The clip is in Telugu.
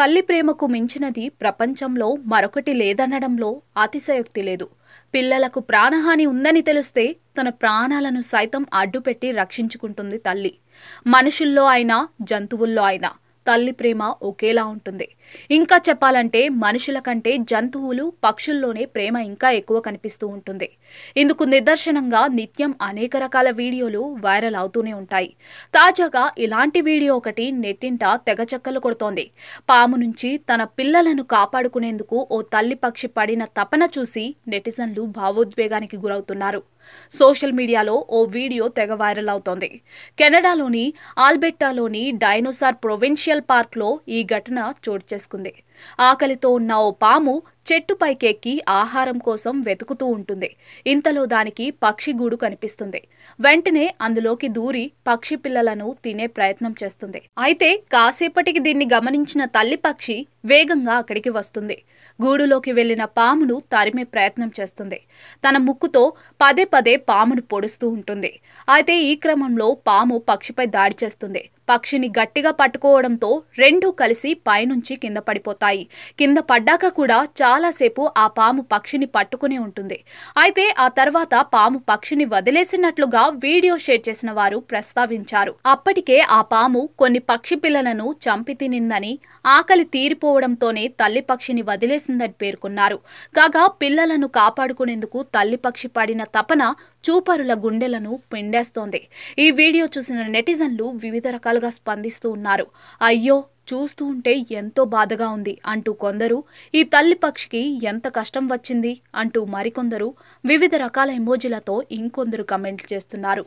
తల్లి ప్రేమకు మించినది ప్రపంచంలో మరొకటి లేదనడంలో అతిశయోక్తి లేదు పిల్లలకు ప్రాణహాని ఉందని తెలిస్తే తన ప్రాణాలను సైతం అడ్డుపెట్టి రక్షించుకుంటుంది తల్లి మనుషుల్లో అయినా జంతువుల్లో అయినా తల్లి ప్రేమ ఒకేలా ఉంటుంది ఇంకా చెప్పాలంటే మనుషుల కంటే జంతువులు పక్షుల్లోనే ప్రేమ ఇంకా ఎక్కువ కనిపిస్తూ ఉంటుంది ఇందుకు నిదర్శనంగా నిత్యం అనేక రకాల వీడియోలు వైరల్ అవుతూనే ఉంటాయి తాజాగా ఇలాంటి వీడియో ఒకటి నెట్టింట తెగచక్కలు కొడుతోంది పాము నుంచి తన పిల్లలను కాపాడుకునేందుకు ఓ తల్లి పక్షి పడిన తపన చూసి నెటిజన్లు భావోద్వేగానికి గురవుతున్నారు సోషల్ మీడియాలో ఓ వీడియో తెగ వైరల్ అవుతోంది కెనడాలోని ఆల్బెట్టాలోని డైనోసార్ ప్రొవిన్షియల్ పార్క్ పార్క్లో ఈ ఘటన చోటు చేసుకుంది ఆకలితో ఉన్న ఓ పాము చెట్టుపైకెక్కి ఆహారం కోసం వెతుకుతూ ఉంటుంది ఇంతలో దానికి పక్షి గూడు కనిపిస్తుంది వెంటనే అందులోకి దూరి పక్షి పిల్లలను తినే ప్రయత్నం చేస్తుంది అయితే కాసేపటికి దీన్ని గమనించిన తల్లి పక్షి వేగంగా అక్కడికి వస్తుంది గూడులోకి వెళ్లిన పామును తరిమే ప్రయత్నం చేస్తుంది తన ముక్కుతో పదే పదే పామును పొడుస్తూ ఉంటుంది అయితే ఈ క్రమంలో పాము పక్షిపై దాడి చేస్తుంది పక్షిని గట్టిగా పట్టుకోవడంతో రెండూ కలిసి పైనుంచి కింద పడిపోతాయి పడ్డాయి కింద పడ్డాక కూడా చాలాసేపు ఆ పాము పక్షిని పట్టుకునే ఉంటుంది అయితే ఆ తర్వాత పాము పక్షిని వదిలేసినట్లుగా వీడియో షేర్ చేసిన వారు ప్రస్తావించారు అప్పటికే ఆ పాము కొన్ని పక్షి పిల్లలను చంపి తినిందని ఆకలి తీరిపోవడంతోనే తల్లి పక్షిని వదిలేసిందని పేర్కొన్నారు కాగా పిల్లలను కాపాడుకునేందుకు తల్లి పక్షి పడిన తపన చూపరుల గుండెలను పిండేస్తోంది ఈ వీడియో చూసిన నెటిజన్లు వివిధ రకాలుగా స్పందిస్తూ ఉన్నారు అయ్యో చూస్తూ ఉంటే ఎంతో బాధగా ఉంది అంటూ కొందరు ఈ తల్లి పక్షికి ఎంత కష్టం వచ్చింది అంటూ మరికొందరు వివిధ రకాల ఎమోజీలతో ఇంకొందరు కమెంట్లు చేస్తున్నారు